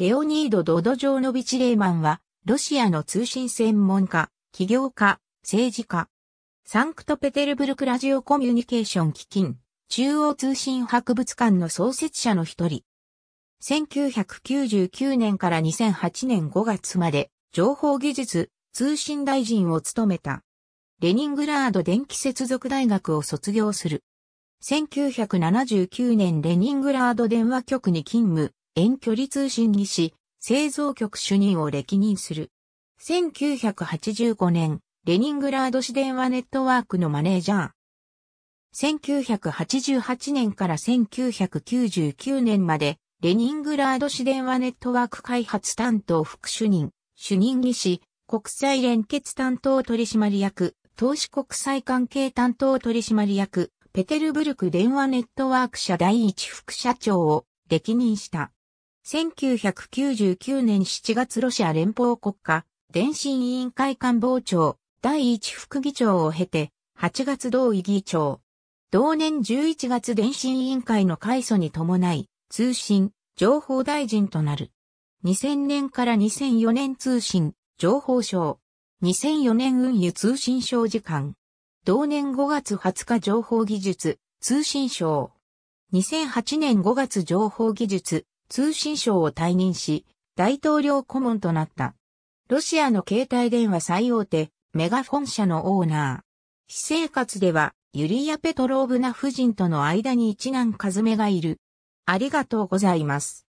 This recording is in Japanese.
レオニード・ドドジョーノビチ・レーマンは、ロシアの通信専門家、企業家、政治家。サンクトペテルブルクラジオコミュニケーション基金、中央通信博物館の創設者の一人。1999年から2008年5月まで、情報技術、通信大臣を務めた。レニングラード電気接続大学を卒業する。1979年レニングラード電話局に勤務、遠距離通信技師、製造局主任を歴任する。1985年、レニングラード市電話ネットワークのマネージャー。1988年から1999年まで、レニングラード市電話ネットワーク開発担当副主任、主任技師、国際連結担当取締役、投資国際関係担当取締役、ペテルブルク電話ネットワーク社第一副社長を歴任した。1999年7月ロシア連邦国家電信委員会官房長第1副議長を経て8月同意議長。同年11月電信委員会の改組に伴い通信情報大臣となる。2000年から2004年通信情報省。2004年運輸通信省時間。同年5月20日情報技術通信省。2008年5月情報技術通信省を退任し、大統領顧問となった。ロシアの携帯電話最大手、メガフォン社のオーナー。私生活では、ユリア・ペトローブナ夫人との間に一男カズメがいる。ありがとうございます。